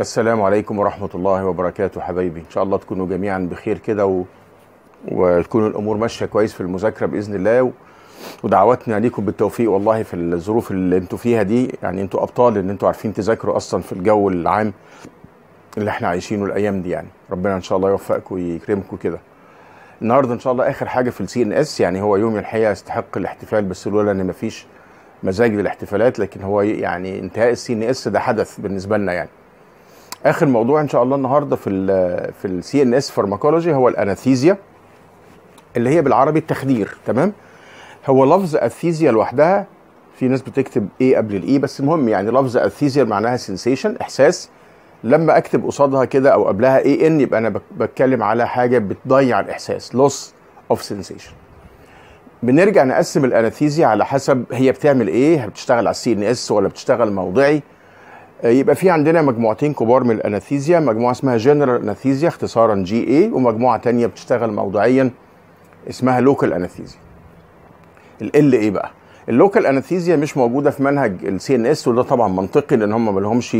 السلام عليكم ورحمة الله وبركاته حبايبي إن شاء الله تكونوا جميعا بخير كده و... وتكون الأمور ماشية كويس في المذاكرة بإذن الله و... ودعواتنا ليكم بالتوفيق والله في الظروف اللي انتوا فيها دي يعني انتوا أبطال إن انتوا عارفين تذاكروا أصلا في الجو العام اللي احنا عايشينه الأيام دي يعني ربنا إن شاء الله يوفقكم ويكرمكم كده النهارده إن شاء الله آخر حاجة في السي إن إس يعني هو يوم الحقيقة يستحق الاحتفال بس لولا إن مفيش مزاج للاحتفالات لكن هو يعني انتهاء السي إن إس ده حدث بالنسبة لنا يعني اخر موضوع ان شاء الله النهارده في الـ في السي ان اس فارماكولوجي هو الاناثيزيا اللي هي بالعربي التخدير تمام هو لفظ اثيزيا لوحدها في ناس بتكتب ايه قبل الاي e، بس المهم يعني لفظ اثيزيا معناها سنسيشن احساس لما اكتب قصادها كده او قبلها اي ان يبقى انا بتكلم على حاجه بتضيع الاحساس لوس اوف سنسيشن بنرجع نقسم الاناثيزيا على حسب هي بتعمل ايه بتشتغل على السي ان اس ولا بتشتغل موضعي آه، يبقى في عندنا مجموعتين كبار من الانستيزيا مجموعه اسمها جنرال انستيزيا اختصارا جي اي ومجموعه تانية بتشتغل موضعيا اسمها لوكال انستيزيا ال ايه بقى اللوكال انستيزيا مش موجوده في منهج السي ان اس وده طبعا منطقي لان هم ما لهمش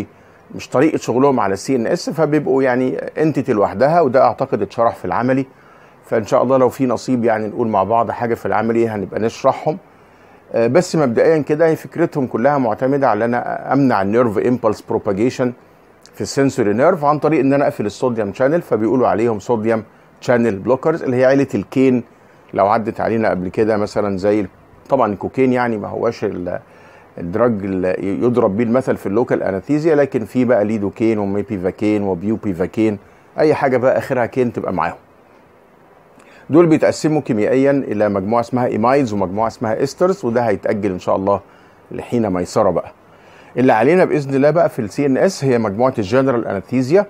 مش طريقه شغلهم على السي ان اس فبيبقوا يعني انتيتي لوحدها وده اعتقد اتشرح في العملي فان شاء الله لو في نصيب يعني نقول مع بعض حاجه في العملي هنبقى نشرحهم آه، بس مبدئيا كده هي فكرتهم كلها معتمده على ان انا امنع النيرف امبلس بروباجيشن في السنسوري نيرف عن طريق ان انا اقفل الصوديوم شانل فبيقولوا عليهم صوديوم شانل بلوكرز اللي هي عيله الكين لو عدت علينا قبل كده مثلا زي طبعا الكوكين يعني ما هواش الدرج اللي يضرب بيه المثل في اللوكال انستيزيا لكن في بقى ليدوكين وميبيفاكين وبيوبيفاكين اي حاجه بقى اخرها كين تبقى معاهم دول بيتقسموا كيميائيا الى مجموعه اسمها ايمايدز ومجموعه اسمها استرز وده هيتاجل ان شاء الله لحين ميسره بقى اللي علينا باذن الله بقى في السي ان اس هي مجموعه الجنرال انستيزيا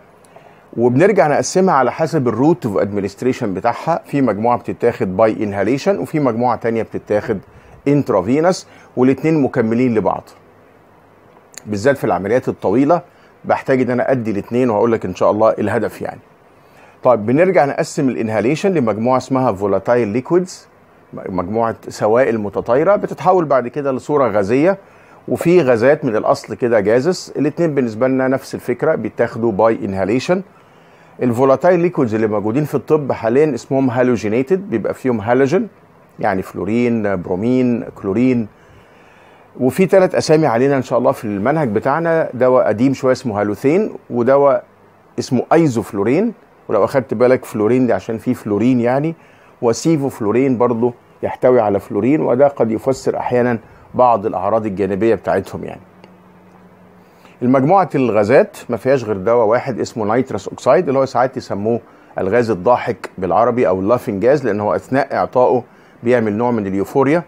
وبنرجع نقسمها على حسب الروت اوف ادمنستريشن بتاعها في مجموعه بتتاخد باي انهاليشن وفي مجموعه تانية بتتاخد انترافينس والاثنين مكملين لبعض بالذات في العمليات الطويله بحتاج ان انا ادي الاثنين وهقول لك ان شاء الله الهدف يعني طيب بنرجع نقسم الانهاليشن لمجموعه اسمها فولاتايل ليكويدز مجموعه سوائل متطايره بتتحول بعد كده لصوره غازيه وفي غازات من الاصل كده جازس الاثنين بالنسبه لنا نفس الفكره بيتاخدوا باي انهاليشن الفولاتايل ليكويدز اللي موجودين في الطب حاليا اسمهم هالوجينيتد بيبقى فيهم هالوجين يعني فلورين برومين كلورين وفي ثلاث اسامي علينا ان شاء الله في المنهج بتاعنا دواء قديم شويه اسمه هالوثين ودواء اسمه ايزوفلورين ولو اخدت بالك فلورين دي عشان فيه فلورين يعني وسيفو فلورين برضه يحتوي على فلورين وده قد يفسر احيانا بعض الاعراض الجانبيه بتاعتهم يعني المجموعه الغازات ما فيهاش غير دواء واحد اسمه نيتروس اوكسايد اللي هو ساعات يسموه الغاز الضاحك بالعربي او اللافين جاز لان هو اثناء اعطائه بيعمل نوع من اليوفوريا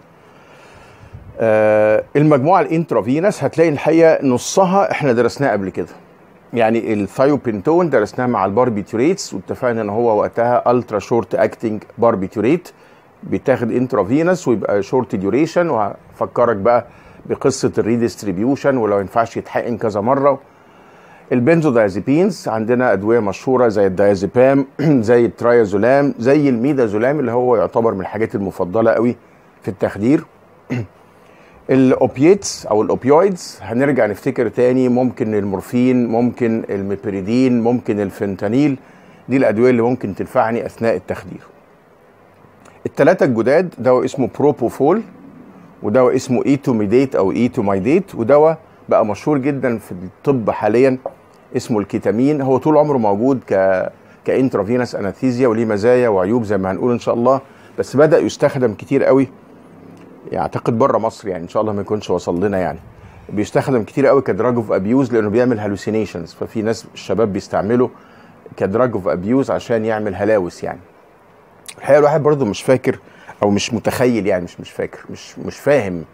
آه، المجموعه الانترافينس هتلاقي الحقيقه نصها احنا درسناه قبل كده يعني الثايوبنتون درسناه مع الباربيتوريتس واتفقنا ان هو وقتها الترا شورت اكتنج باربيتوريت بيتاخد انترا فينس ويبقى شورت ديوريشن وهفكرك بقى بقصه الريديستريبيوشن ولو ينفعش يتحقن كذا مره البنزودايازيبينز عندنا ادويه مشهوره زي الدايازيبام زي الترايازولام زي الميدازولام اللي هو يعتبر من الحاجات المفضله قوي في التخدير الاوبيتس او الاوبيويدز هنرجع نفتكر تاني ممكن المورفين ممكن الميبريدين ممكن الفنتانيل دي الادويه اللي ممكن تنفعني اثناء التخدير التلاتة الجداد دواء اسمه بروبوفول ودواء اسمه ايتوميديت e او ايتوميديت e ودواء بقى مشهور جدا في الطب حاليا اسمه الكيتامين هو طول عمره موجود ك كانترافينس انستيزيا وليه مزايا وعيوب زي ما هنقول ان شاء الله بس بدا يستخدم كتير قوي يعتقد بره مصر يعني ان شاء الله ما يكونش وصل لنا يعني بيستخدم كتير قوي كدراج اوف ابيوز لانه بيعمل هالوسينيشنز ففي ناس الشباب بيستعمله كدراج اوف ابيوز عشان يعمل هلاوس يعني الحقيقه الواحد برضه مش فاكر او مش متخيل يعني مش مش فاكر مش مش فاهم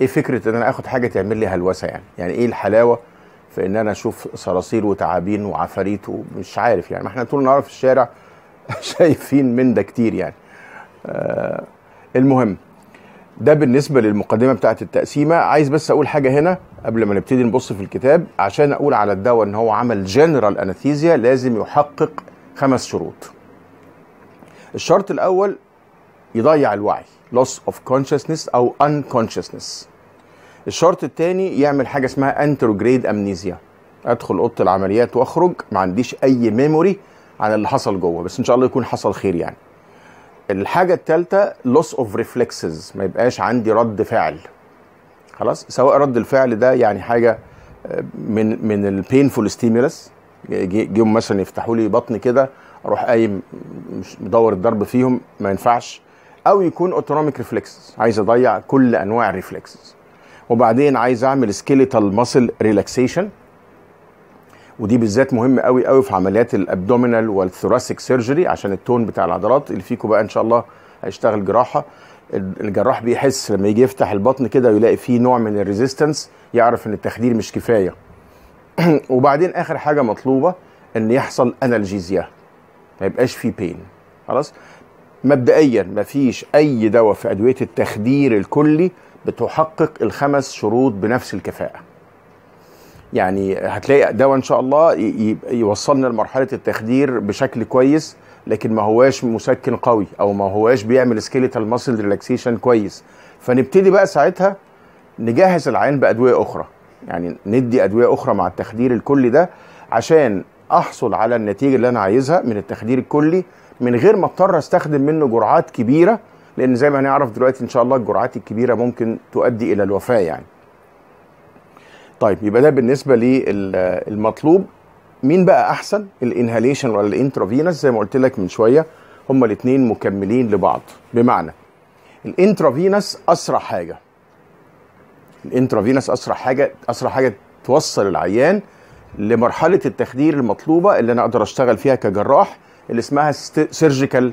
ايه فكره ان انا اخد حاجه تعمل لي هلوسه يعني يعني ايه الحلاوه في ان انا اشوف صراصير وتعابين وعفاريت ومش عارف يعني ما احنا طول النهار في الشارع شايفين من ده كتير يعني آه المهم ده بالنسبة للمقدمة بتاعة التقسيمة عايز بس أقول حاجة هنا قبل ما نبتدي نبص في الكتاب عشان أقول على الدواء إن هو عمل جنرال أناثيزيا لازم يحقق خمس شروط الشرط الأول يضيع الوعي loss of consciousness أو unconsciousness الشرط الثاني يعمل حاجة اسمها انتروجريد أمنيزيا أدخل أوضة العمليات وأخرج ما عنديش أي ميموري عن اللي حصل جوه بس إن شاء الله يكون حصل خير يعني الحاجه الثالثه لوس اوف ريفلكسز ما يبقاش عندي رد فعل خلاص سواء رد الفعل ده يعني حاجه آه، من من البينفول ستيمولس جيهم مثلا يفتحوا لي بطني كده اروح قايم مش مدور الضرب فيهم ما ينفعش او يكون اوتونوميك ريفلكسز عايز اضيع كل انواع الريفلكسز وبعدين عايز اعمل سكيليتال ماسل ريلاكسيشن ودي بالذات مهم قوي قوي في عمليات الابدومينال والثوراسيك سيرجري عشان التون بتاع العضلات اللي فيكم بقى ان شاء الله هيشتغل جراحه الجراح بيحس لما يجي يفتح البطن كده ويلاقي فيه نوع من الريزيستنس يعرف ان التخدير مش كفايه وبعدين اخر حاجه مطلوبه ان يحصل انالجيزيا ما يبقاش فيه بين خلاص مبدئيا ما فيش اي دواء في ادويه التخدير الكلي بتحقق الخمس شروط بنفس الكفاءه يعني هتلاقي ده ان شاء الله يوصلنا لمرحله التخدير بشكل كويس لكن ما هواش مسكن قوي او ما هواش بيعمل سكيليتال ماسل ريلاكسيشن كويس فنبتدي بقى ساعتها نجهز العيان بادويه اخرى يعني ندي ادويه اخرى مع التخدير الكلي ده عشان احصل على النتيجه اللي انا عايزها من التخدير الكلي من غير ما اضطر استخدم منه جرعات كبيره لان زي ما هنعرف دلوقتي ان شاء الله الجرعات الكبيره ممكن تؤدي الى الوفاه يعني طيب يبقى ده بالنسبه للمطلوب مين بقى احسن الانهاليشن ولا الانترافينس زي ما قلت لك من شويه هما الاثنين مكملين لبعض بمعنى الانترافينس اسرع حاجه الانترافينس اسرع حاجه اسرع حاجه توصل العيان لمرحله التخدير المطلوبه اللي انا اقدر اشتغل فيها كجراح اللي اسمها سيرجيكال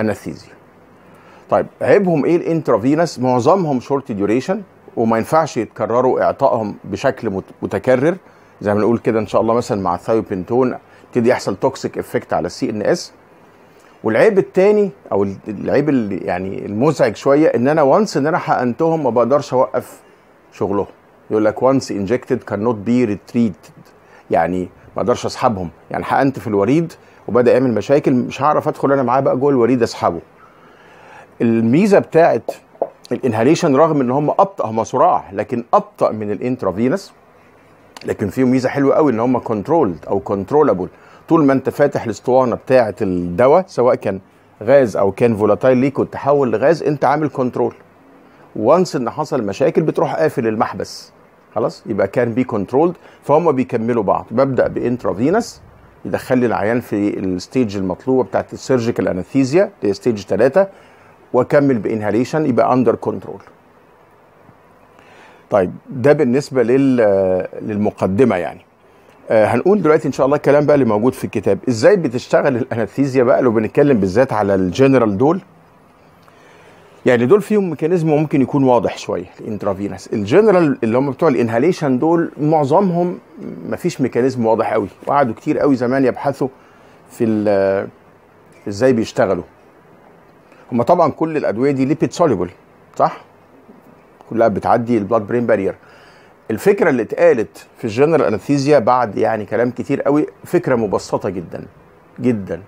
انستيزيا طيب عيبهم ايه الانترافينس معظمهم شورت ديوريشن وما ينفعش يتكرروا اعطائهم بشكل متكرر زي ما بنقول كده ان شاء الله مثلا مع الثايوبنتون يبتدي يحصل توكسيك افكت على السي ان اس والعيب الثاني او العيب اللي يعني المزعج شويه ان انا وانس ان انا حقنتهم ما بقدرش اوقف شغلهم يقول لك وانس انجكتد كان نوت بي ريتريتد يعني ما اقدرش اسحبهم يعني حقنت في الوريد وبدا يعمل مشاكل مش هعرف ادخل انا معاه بقى جوه الوريد اسحبه الميزه بتاعت الانهاليشن رغم ان هم ابطا هم صراع لكن ابطا من الانترافينس لكن فيهم ميزه حلوه قوي ان هم كنترولد او كنترولابل طول ما انت فاتح الاسطوانه بتاعه الدواء سواء كان غاز او كان فولاتايل ليكو تحول لغاز انت عامل كنترول وانس ان حصل مشاكل بتروح قافل المحبس خلاص يبقى كان بي كنترولد فهم بيكملوا بعض ببدا بانترافينس يدخل لي العيان في الستيج المطلوبه بتاعت السيرجيكال انستيزيا اللي هي ستيج 3 واكمل بانهاليشن يبقى اندر كنترول طيب ده بالنسبه للمقدمه يعني آه، هنقول دلوقتي ان شاء الله الكلام بقى اللي موجود في الكتاب ازاي بتشتغل الانستيزيا بقى لو بنتكلم بالذات على الجنرال دول يعني دول فيهم ميكانيزم ممكن يكون واضح شويه الانترافينس الجنرال اللي هم بتوع الانهاليشن دول معظمهم ما فيش ميكانيزم واضح قوي وقعدوا كتير قوي زمان يبحثوا في ازاي بيشتغلوا هما طبعا كل الادويه دي ليبيد سوليبل صح كلها بتعدي البلاد برين بارير الفكره اللي اتقالت في الجنرال انستيزيا بعد يعني كلام كتير قوي فكره مبسطه جدا جدا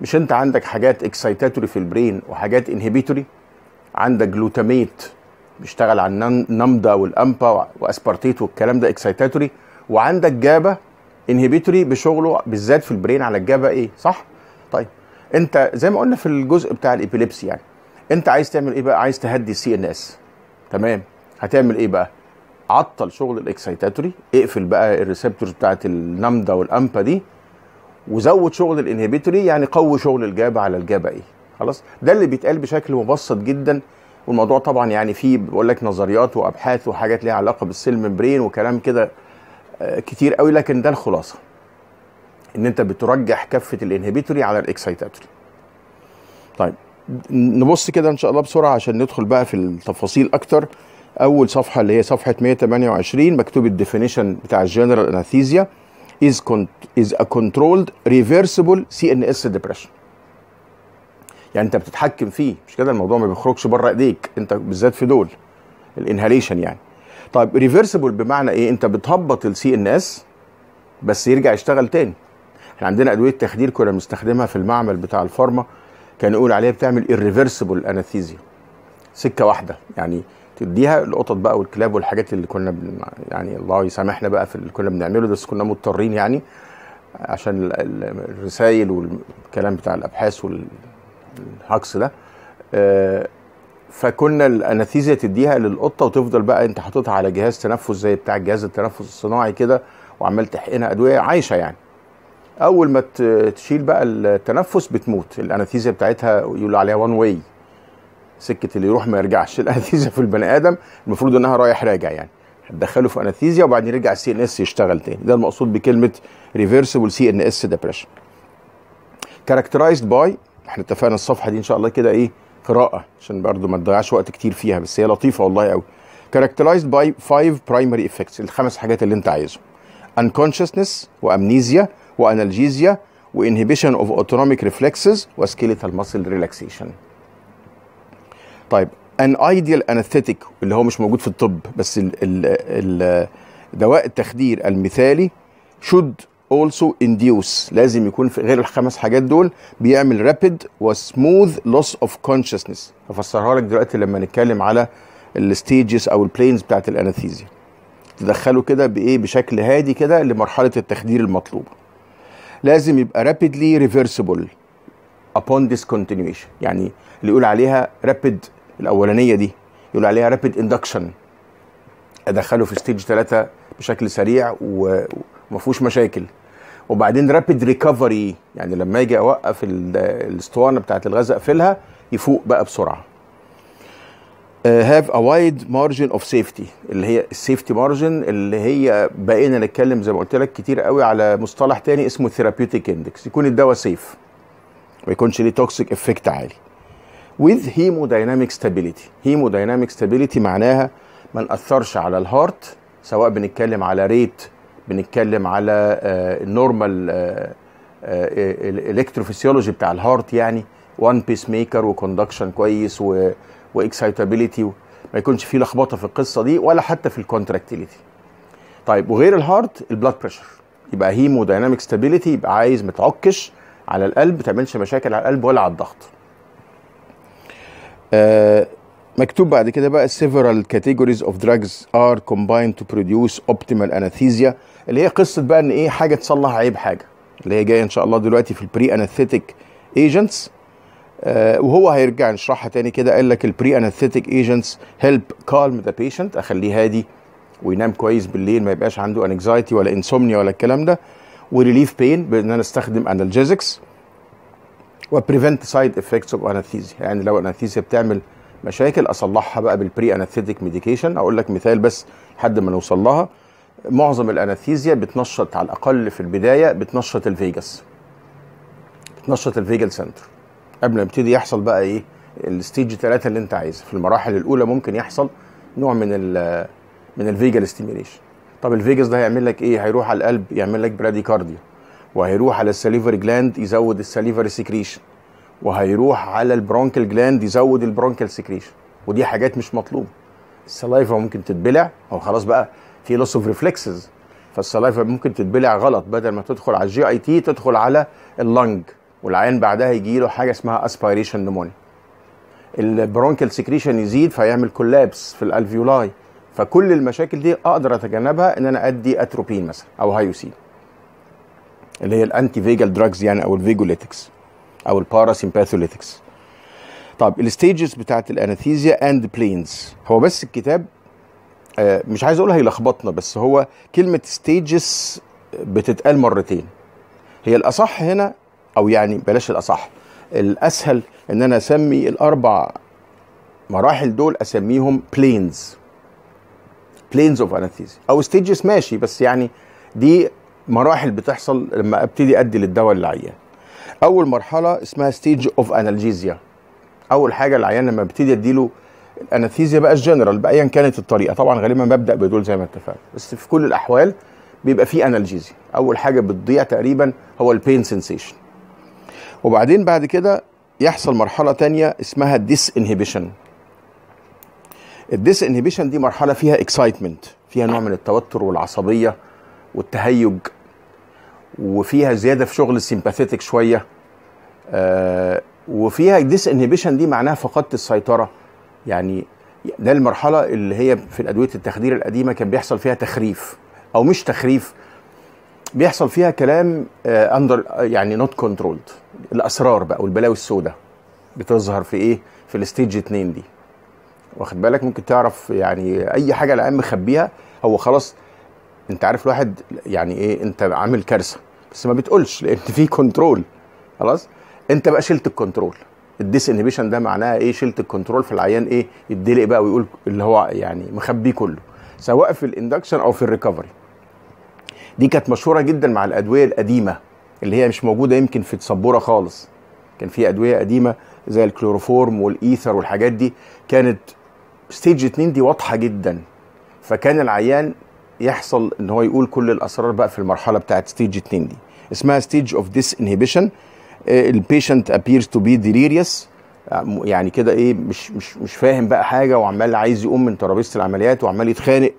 مش انت عندك حاجات اكسيتاتوري في البرين وحاجات انهبيتوري عندك جلوتاميت بيشتغل على النمدا والامبا واسبارتيت والكلام ده اكسيتاتوري وعندك جابا انهبيتوري بشغله بالذات في البرين على الجابا ايه صح طيب انت زي ما قلنا في الجزء بتاع الابيليبسي يعني انت عايز تعمل ايه بقى عايز تهدي السي ان اس تمام هتعمل ايه بقى عطل شغل الاكسيتاتوري اقفل بقى الريسبتورز بتاعت النمدة والامبا دي وزود شغل الانهبيتوري يعني قوي شغل الجابة على الجابة ايه خلاص ده اللي بيتقال بشكل مبسط جدا والموضوع طبعا يعني فيه بقول لك نظريات وابحاث وحاجات ليها علاقه بالسيل وكلام كده آه، كتير قوي لكن ده الخلاصه ان انت بترجح كفه الانهبيتوري على الاكسيتاتوري طيب نبص كده ان شاء الله بسرعه عشان ندخل بقى في التفاصيل اكتر اول صفحه اللي هي صفحه 128 مكتوب الديفينيشن بتاع الجنرال انستيزيا is is a controlled reversible CNS depression يعني انت بتتحكم فيه مش كده الموضوع ما بيخرجش بره ايديك انت بالذات في دول الانهاليشن يعني طيب ريفرسيبل بمعنى ايه انت بتهبط السي ان اس بس يرجع يشتغل تاني كان عندنا ادويه تخدير كنا بنستخدمها في المعمل بتاع الفارما كان يقول عليها بتعمل irreversible انستيزيا سكه واحده يعني تديها القطط بقى والكلاب والحاجات اللي كنا بن... يعني الله يسامحنا بقى في اللي كنا بنعمله بس كنا مضطرين يعني عشان الرسائل والكلام بتاع الابحاث والهكس ده آه، فكنا الانستيزيا تديها للقطه وتفضل بقى انت حاططها على جهاز تنفس زي بتاع الجهاز التنفس الصناعي كده وعمال تحقنها ادويه عايشه يعني اول ما تشيل بقى التنفس بتموت الانستيزيا بتاعتها يقولوا عليها وان واي سكه اللي يروح ما يرجعش الانستيزيا في البني ادم المفروض انها رايح راجع يعني هتدخله في انستيزيا وبعدين يرجع السي ان اس يشتغل تاني ده المقصود بكلمه ريفرسبل سي ان اس ديبريشن كاركترايزد باي احنا اتفقنا الصفحه دي ان شاء الله كده ايه قراءه عشان برضو ما تضيعش وقت كتير فيها بس هي لطيفه والله قوي كاركترايزد باي فايف برايمري افكتس الخمس حاجات اللي انت عايزهم انكونشسنس وامنيزيا وانالجيزيا وانهبيشن اوف اوتونوميك ريفلكسز وسكيليتال ماسل ريلاكسيشن طيب ان ايديال انستيتيك اللي هو مش موجود في الطب بس ال ال ال دواء التخدير المثالي should also induce لازم يكون في غير الخمس حاجات دول بيعمل rapid وسموث loss of consciousness هفسرها لك دلوقتي لما نتكلم على الستيجز او البلينز بتاعت الانستيزيا تدخله كده بايه بشكل هادي كده لمرحله التخدير المطلوبه لازم يبقى رابيدلي ريفرسبل upon discontinuation يعني اللي يقول عليها رابيد الاولانيه دي يقول عليها رابيد اندكشن ادخله في ستيج 3 بشكل سريع وما فيهوش مشاكل وبعدين رابيد ريكفري يعني لما اجي اوقف الاسطوانه بتاعت الغاز اقفلها يفوق بقى بسرعه هاف ا وايد مارجن اوف سيفتي اللي هي السيفتي مارجن اللي هي بقينا نتكلم زي ما قلت لك كتير قوي على مصطلح تاني اسمه ثيرابيوتيك اندكس يكون الدواء سيف ما يكونش ليه توكسيك افكت عالي with hemodynamic stability hemodynamic stability معناها ما نأثرش على الهارت سواء بنتكلم على ريت بنتكلم على النورمال آه، آه، آه، الالكتروفيسيولوجي بتاع الهارت يعني وان بيس ميكر وكوندكشن كويس و واكسايتابيليتي ما يكونش فيه لخبطه في القصه دي ولا حتى في الكونتراكتيليتي طيب وغير الهارت البلاد بريشر يبقى هيمو دايناميك ستابيليتي يبقى عايز ما تعكش على القلب ما تعملش مشاكل على القلب ولا على الضغط آه مكتوب بعد كده بقى several categories of drugs are combined to produce optimal anesthesia اللي هي قصه بقى ان ايه حاجه تصلح عيب حاجه اللي هي جايه ان شاء الله دلوقتي في البري انستيك ايجنتس آه، وهو هيرجع يشرحها تاني كده قال لك البري انستيك ايجنتس هيلب كالم ذا بيشنت اخليه هادي وينام كويس بالليل ما يبقاش عنده انكزايتي ولا انسومنيا ولا الكلام ده وريليف بين بان انا استخدم انالجيزكس وبريفنت سايد افكتس اوف انستيزيا يعني لو انستيزيا بتعمل مشاكل اصلحها بقى بالبري انستيك ميديكيشن اقول لك مثال بس لحد ما نوصل لها معظم الانستيزيا بتنشط على الاقل في البدايه بتنشط الفيجاس بتنشط الفيجل سنتر قبل ما يبتدي يحصل بقى ايه الستيج ثلاثة اللي انت عايزها في المراحل الاولى ممكن يحصل نوع من الـ من الفيجال ستيميليشن طب الفيجاس ده هيعمل لك ايه هيروح على القلب يعمل لك براديكارديا وهيروح على السليفري جلاند يزود السليفري سكريشن وهيروح على البرونكل جلاند يزود البرونكل سكريشن ودي حاجات مش مطلوبه السلايفا ممكن تتبلع هو خلاص بقى في لوس اوف ريفلكسز فالسلايفا ممكن تتبلع غلط بدل ما تدخل على الجي اي تي تدخل على اللنج والعيان بعدها يجي له حاجه اسمها اسبيريشن نمون البرونكيال سكريشن يزيد فيعمل كولابس في الالفيولاي فكل المشاكل دي اقدر اتجنبها ان انا ادي اتروبين مثلا او هايوسين اللي هي الانتي فيجال دراجز يعني او الفيجوليتكس او الباراسيمباثوليتكس طب الستيجز بتاعت الاناثيزيا اند بلينز هو بس الكتاب آه، مش عايز اقول هيلخبطنا بس هو كلمه ستيجز بتتقال مرتين هي الاصح هنا او يعني بلاش الاصح الاسهل ان انا اسمي الاربع مراحل دول اسميهم بلينز بلينز اوف انستيزيا او ستيجز ماشي بس يعني دي مراحل بتحصل لما ابتدي ادي للدواء للعيان اول مرحله اسمها ستيج اوف انالجيزيا اول حاجه العيان لما ابتدي اديله الانستيزيا بقى الجنرال بايا كانت الطريقه طبعا غالبا ببدا بدول زي ما اتفقنا بس في كل الاحوال بيبقى فيه انالجيزيا اول حاجه بتضيع تقريبا هو البين سنسيشن وبعدين بعد كده يحصل مرحله تانية اسمها الديس انهبيشن الديس انهبيشن دي مرحله فيها اكسايتمنت فيها نوع من التوتر والعصبيه والتهيج وفيها زياده في شغل السيمباثيتك شويه آه وفيها ديس انهبيشن دي معناها فقدت السيطره يعني ده المرحله اللي هي في ادويه التخدير القديمه كان بيحصل فيها تخريف او مش تخريف بيحصل فيها كلام اندر آه يعني نوت كنترولد الاسرار بقى والبلاوي السوداء بتظهر في ايه في الستيج 2 دي واخد بالك ممكن تعرف يعني اي حاجه العيان مخبيها هو خلاص انت عارف الواحد يعني ايه انت عامل كارثه بس ما بتقولش لان في كنترول خلاص انت بقى شلت الكنترول الديس انهبيشن ده معناها ايه شلت الكنترول في العيان ايه يتدلق بقى ويقول اللي هو يعني مخبيه كله سواء في الاندكشن او في الريكفري دي كانت مشهوره جدا مع الادويه القديمه اللي هي مش موجوده يمكن في السبوره خالص كان في ادويه قديمه زي الكلوروفورم والايثر والحاجات دي كانت ستيج 2 دي واضحه جدا فكان العيان يحصل ان هو يقول كل الاسرار بقى في المرحله بتاعت ستيج 2 دي اسمها ستيج اوف ديس انهبيشن البيشنت ابيرز تو بي delirious آه، يعني كده ايه مش مش مش فاهم بقى حاجه وعمال عايز يقوم من ترابيزه العمليات وعمال يتخانق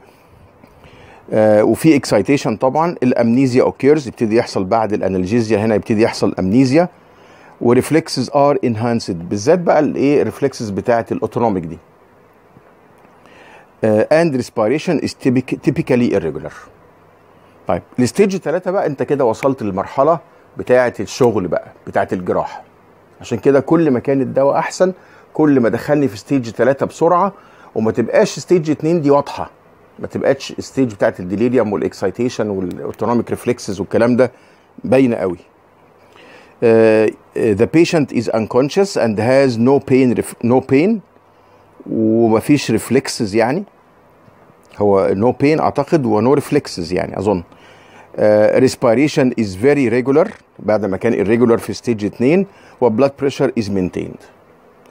آه، وفي اكسايتيشن طبعا الامنيزيا اوكيرز يبتدي يحصل بعد الانالجيزيا هنا يبتدي يحصل امنيزيا وريفلكسز ار انهانسد بالذات بقى الايه الريفلكسز بتاعه الاوتونوميك دي اند ريسبيريشن از تيبيكالي irregular طيب الستيج 3 بقى انت كده وصلت للمرحله بتاعه الشغل بقى بتاعه الجراحه عشان كده كل ما كان الدواء احسن كل ما دخلني في ستيج 3 بسرعه وما تبقاش ستيج 2 دي واضحه ما تبقاش الستيج بتاعت الديليريوم والاكسايتيشن والاوتونوميك ريفلكسز والكلام ده باينه قوي ذا بيشنت از انكونشس اند هاز نو بين نو بين ومفيش ريفلكسز يعني هو no بين اعتقد ونو ريفلكسز يعني اظن ريسبيريشن از فيري ريجولار بعد ما كان الريجولار في ستيج 2 و بريشر از مينتيند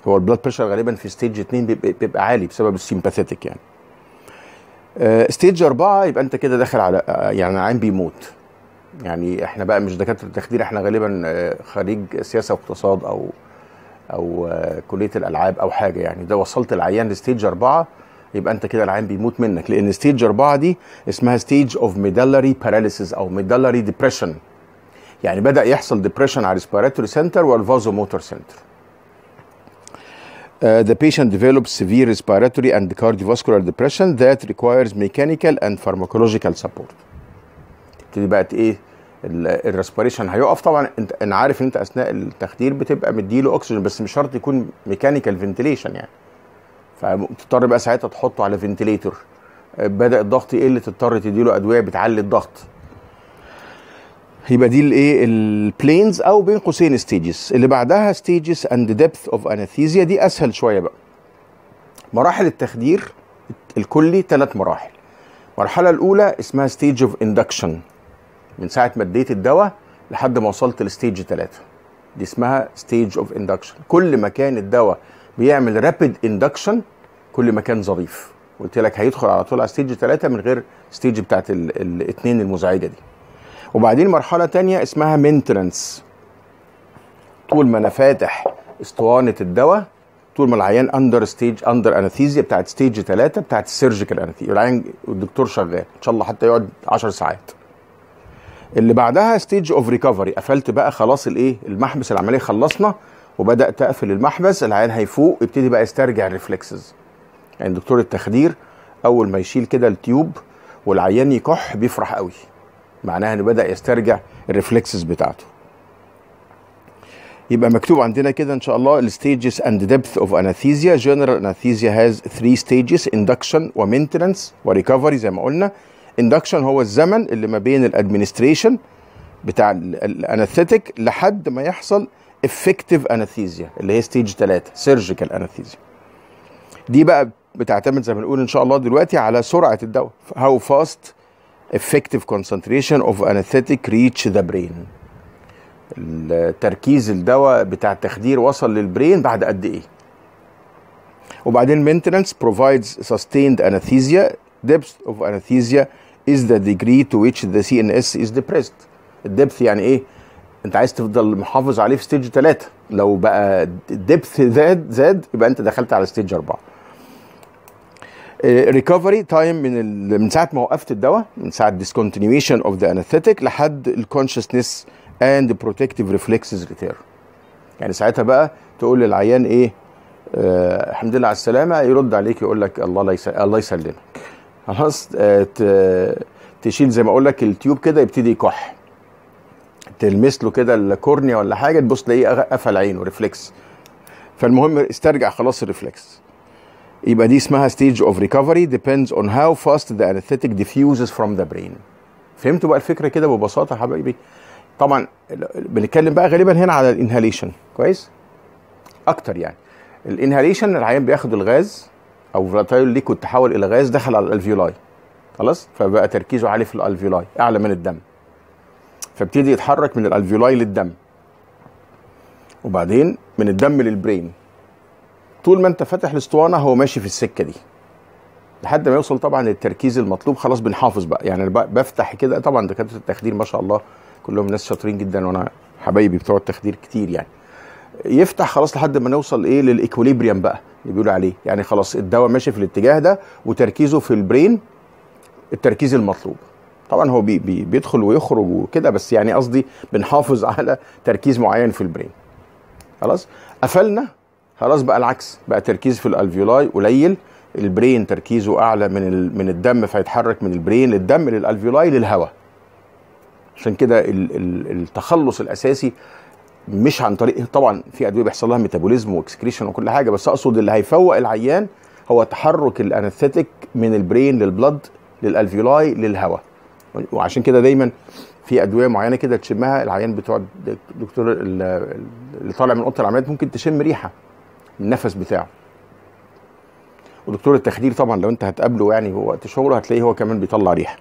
هو البلاد بريشر غالبا في ستيج 2 بيبقى عالي بسبب السيمباثيتك يعني ستيج آه، أربعة يبقى أنت كده داخل على آه، يعني عين بيموت يعني احنا بقى مش دكاتره التخدير احنا غالبا آه، خريج سياسه واقتصاد او او كليه الالعاب او حاجه يعني ده وصلت العيان لستيج اربعه يبقى انت كده العين بيموت منك لان ستيج اربعه دي اسمها ستيج اوف ميدالري باراليسيس او ميدالري ديبريشن يعني بدا يحصل ديبريشن على الريسبيراتوري سنتر والفازو موتور سنتر Uh, the patient develops severe respiratory and cardiovascular depression that requires mechanical and pharmacological support. تبتدي بقى ايه الريسبيريشن هيقف طبعا انت انا عارف ان انت اثناء التخدير بتبقى مديله اكسجين بس مش شرط يكون ميكانيكال فنتليشن يعني فتضطر بقى ساعتها تحطه على فنتليتور آه، بدا الضغط يقل إيه تضطر تديله ادويه بتعلي الضغط يبقى دي الايه البلينز او بين قوسين ستيجز اللي بعدها ستيجز اند ديبث اوف انستيزيا دي اسهل شويه بقى مراحل التخدير الكلي ثلاث مراحل المرحله الاولى اسمها ستيج اوف اندكشن من ساعه ما اديت الدواء لحد ما وصلت لستيج 3 دي اسمها ستيج اوف اندكشن كل ما كان الدواء بيعمل رابيد اندكشن كل ما كان ظريف قلت لك هيدخل على طول على ستيج 3 من غير ستيج بتاعت الاثنين المزعجه دي وبعدين مرحله تانية اسمها مينتننس طول ما انا فاتح اسطوانه الدواء طول ما العيان اندر ستيج اندر انستيزيا بتاعت ستيج 3 بتاعت السيرجيكال انستيزيا العيان الدكتور شغال ان شاء الله حتى يقعد 10 ساعات اللي بعدها ستيج اوف ريكفري قفلت بقى خلاص الايه المحبس العمليه خلصنا وبدات اقفل المحبس العيان هيفوق يبتدي بقى يسترجع الريفلكسز يعني دكتور التخدير اول ما يشيل كده التيوب والعيان يكح بيفرح قوي معناها انه بدا يسترجع الريفلكسز بتاعته يبقى مكتوب عندنا كده ان شاء الله الستيجز اند ديبث اوف اناثيزيا جنرال اناثيزيا هاز 3 ستيجز اندكشن ومينتننس وريكفري زي ما قلنا اندكشن هو الزمن اللي ما بين الادمنستريشن بتاع الاناثيتك لحد ما يحصل افكتيف اناثيزيا اللي هي ستيج 3 سيرجيكال اناثيزيا دي بقى بتعتمد زي ما بنقول ان شاء الله دلوقتي على سرعه الدواء هاو فاست effective concentration of anesthetic reach the brain التركيز الدواء بتاع التخدير وصل للبرين بعد قد ايه وبعدين maintenance provides sustained anesthesia depth of anesthesia is the degree to which the CNS is depressed الدبث يعني ايه انت عايز تفضل محافظ عليه في ستيج 3 لو بقى الدبث زاد زاد يبقى انت دخلت على ستيج 4 ريكفري تايم من من ساعه ما وقفت الدواء من ساعه ديسكونتينيويشن اوف ذا انستيك لحد الكونشسنس اند بروتكتيف ريفلكسز ريتير يعني ساعتها بقى تقول للعيان ايه آه الحمد لله على السلامه يرد عليك يقول لك الله الله يسلمك خلاص آه تشيل زي ما اقول لك التيوب كده يبتدي يكح تلمس له كده الكورنيا ولا حاجه تبص تلاقيه قفل عينه ريفلكس فالمهم استرجع خلاص الريفلكس يبقى دي اسمها ستيج اوف ريكفري ديبيندز اون هاو فاست ذا anesthetic ديفيوزز فروم ذا برين فهمتوا بقى الفكره كده ببساطه يا حبايبي طبعا بنتكلم بقى غالبا هنا على الانهاليشن كويس اكتر يعني الانهاليشن العيان بياخد الغاز او فولاتايل ليكويد تحول الى غاز دخل على الالفيولاي خلاص فبقى تركيزه عالي في الالفيولاي اعلى من الدم فابتدي يتحرك من الالفيولاي للدم وبعدين من الدم للبرين طول ما انت فاتح الاسطوانه هو ماشي في السكه دي لحد ما يوصل طبعا للتركيز المطلوب خلاص بنحافظ بقى يعني بفتح كده طبعا دكاتره التخدير ما شاء الله كلهم ناس شاطرين جدا وانا حبايبي بتوع التخدير كتير يعني يفتح خلاص لحد ما نوصل ايه للايكوليبريم بقى اللي بيقولوا عليه يعني خلاص الدواء ماشي في الاتجاه ده وتركيزه في البرين التركيز المطلوب طبعا هو بي بي بيدخل ويخرج وكده بس يعني قصدي بنحافظ على تركيز معين في البرين خلاص قفلنا خلاص بقى العكس بقى تركيز في الالفيولاي قليل البرين تركيزه اعلى من من الدم فيتحرك من البرين للدم للالفيولاي للهواء عشان كده التخلص الاساسي مش عن طريق طبعا في ادويه بيحصل لها ميتابوليزم واكسكريشن وكل حاجه بس اقصد اللي هيفوق العيان هو تحرك الانستيتيك من البرين للبلد للالفيولاي للهواء وعشان كده دايما في ادويه معينه كده تشمها العيان بتوع الدكتور اللي طالع من اوضه العمليات ممكن تشم ريحه النفس بتاعه ودكتور التخدير طبعا لو انت هتقابله يعني هو وقت شغله هتلاقيه هو كمان بيطلع ريحه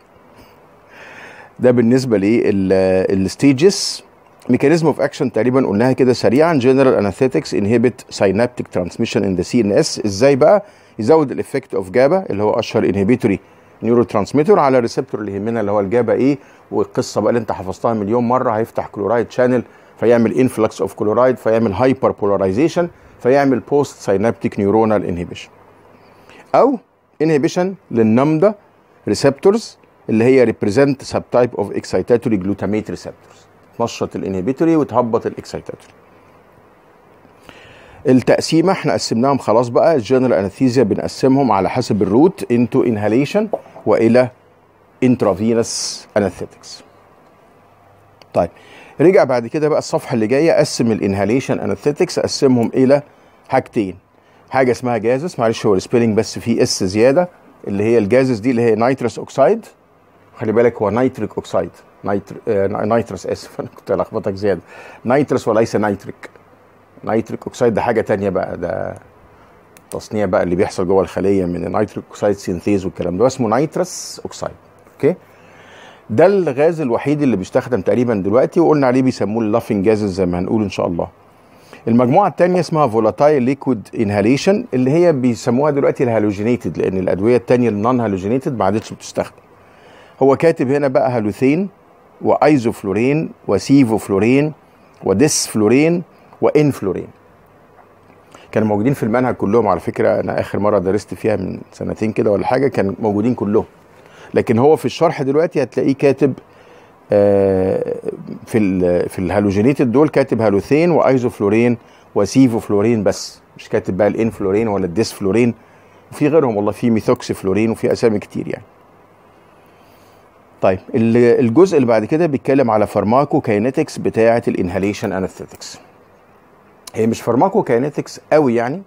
ده بالنسبه للستيجز ميكانيزم اوف اكشن تقريبا قلناها كده سريعا جنرال اناثيتكس انهبت سينابتيك ترانسميشن ان ذا سي ان اس ازاي بقى يزود الافكت اوف جابا اللي هو اشهر انهبيتوري نيورو ترانسميتر على الريسبتور اللي يهمنا اللي هو الجابا ايه والقصه بقى اللي انت حفظتها مليون مره هيفتح كلورايد شانل فيعمل انفلكس اوف كلورايد فيعمل هايبر بولاريزيشن فيعمل بوست سينابتيك نيورونال انهبيشن او انهبيشن للنمده ريسبتورز اللي هي ريبريزنت سب تايب اوف اكسايتاتوري جلوتاميت ريسبتورز تنشط الانهبيتوري وتهبط الاكسايتاتوري التقسيمه احنا قسمناهم خلاص بقى الجنرال انستيزيا بنقسمهم على حسب الروت انتو انهاليشن والى انترافينس انستيتكس طيب رجع بعد كده بقى الصفحه اللي جايه قسم الانهاليشن انستيتكس قسمهم الى حاجتين حاجه اسمها جازس معلش هو السبيلنج بس فيه اس زياده اللي هي الجازس دي اللي هي نيترس اوكسايد خلي بالك هو نيتريك اوكسايد نيتر آه نيترس اسف انا كنت لخبطك زياده نيترس وليس نيتريك نيتريك اوكسايد ده حاجه تانية بقى ده تصنيع بقى اللي بيحصل جوه الخليه من النيتريك اوكسايد سينثيز والكلام ده اسمه نيترس اوكسايد اوكي ده الغاز الوحيد اللي بيستخدم تقريبا دلوقتي وقلنا عليه بيسموه اللافين جازز زي ما هنقول ان شاء الله المجموعه الثانيه اسمها فولاتايل ليكويد انهاليشن اللي هي بيسموها دلوقتي الهالوجينيتد لان الادويه الثانيه النون هالوجينيتد ما عادتش بتستخدم هو كاتب هنا بقى هالوثين وايزوفلورين وسيفوفلورين وديسفلورين وانفلورين كانوا موجودين في المنهج كلهم على فكره انا اخر مره درست فيها من سنتين كده ولا حاجه كانوا موجودين كلهم لكن هو في الشرح دلوقتي هتلاقيه كاتب آه، في في الهالوجينيتد دول كاتب هالوثين وايزوفلورين وسيفوفلورين بس مش كاتب بقى الانفلورين ولا الديسفلورين وفي غيرهم والله في ميثوكسفلورين وفي اسامي كتير يعني طيب الجزء اللي بعد كده بيتكلم على فارماكو كاينتكس بتاعه الانهاليشن انستيتكس هي مش فارماكو كاينتكس قوي يعني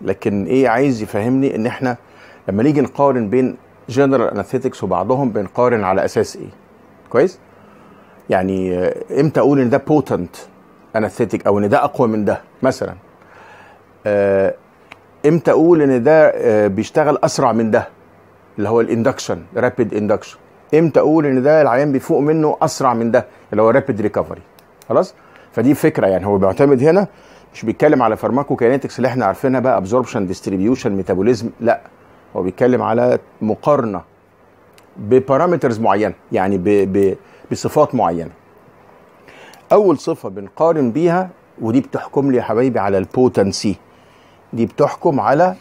لكن ايه عايز يفهمني ان احنا لما نيجي نقارن بين جنرال اناثيتكس وبعضهم بنقارن على اساس ايه كويس يعني آه، امتى اقول ان ده بوتنت انستيتيك او ان ده اقوى من ده مثلا آه، امتى اقول ان ده آه، بيشتغل اسرع من ده اللي هو الاندكشن رابيد اندكشن امتى اقول ان ده العيان بيفوق منه اسرع من ده اللي هو رابيد ريكفري خلاص فدي فكره يعني هو بيعتمد هنا مش بيتكلم على فارماكو كاينتكس اللي احنا عارفينها بقى ابزوربشن ديستريبيوشن ميتابوليزم لا هو بيتكلم على مقارنه ببارامترز معينه يعني ب ب بصفات معينه اول صفه بنقارن بيها ودي بتحكم لي يا حبايبي على البوتنسي دي بتحكم على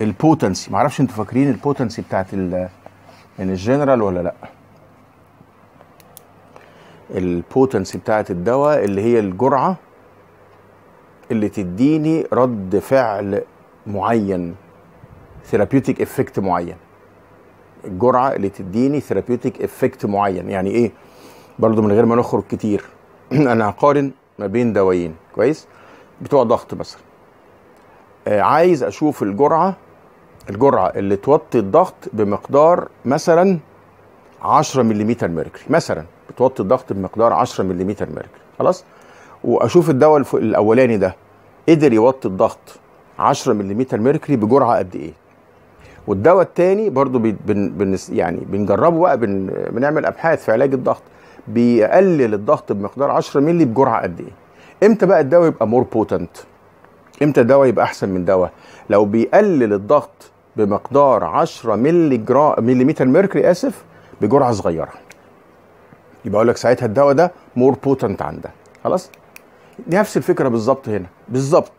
البوتنسي معرفش انتوا فاكرين البوتنسي بتاعت ال من الجنرال ولا لا البوتنسي بتاعت الدواء اللي هي الجرعه اللي تديني رد فعل معين ثيرابيوتيك افكت معين الجرعه اللي تديني ثيرابيوتيك افكت معين يعني ايه برضو من غير ما نخرج كتير انا هقارن ما بين دوايين كويس بتوع ضغط مثلا آه عايز اشوف الجرعه الجرعه اللي توطي الضغط بمقدار مثلا 10 ملم مركري مثلا بتوطي الضغط بمقدار 10 ملم مركري خلاص واشوف الدواء الاولاني ده قدر يوطي الضغط 10 ملم مركري بجرعه قد ايه والدواء الثاني برضو بن بن يعني بنجربه بقى بن بنعمل ابحاث في علاج الضغط بيقلل الضغط بمقدار 10 مللي بجرعه قد ايه امتى بقى الدواء يبقى مور بوتنت امتى الدواء يبقى احسن من دواء لو بيقلل الضغط بمقدار 10 مللي جرا مليمتر ميركري اسف بجرعه صغيره يبقى اقول لك ساعتها الدواء ده مور بوتنت عندك خلاص نفس الفكره بالظبط هنا بالظبط